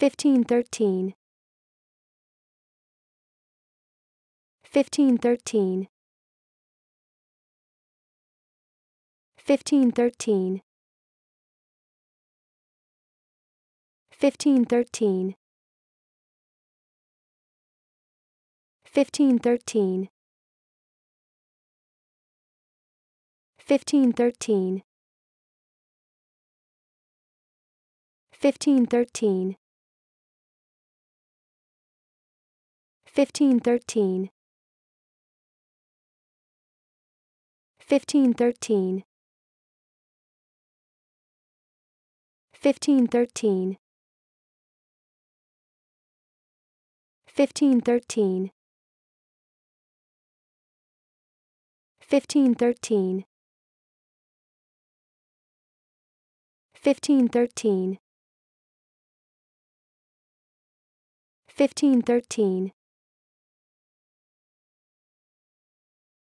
1513 1513 1513 1513 1513 1513 1513 1513 1513 1513 1513 1513 1513 1513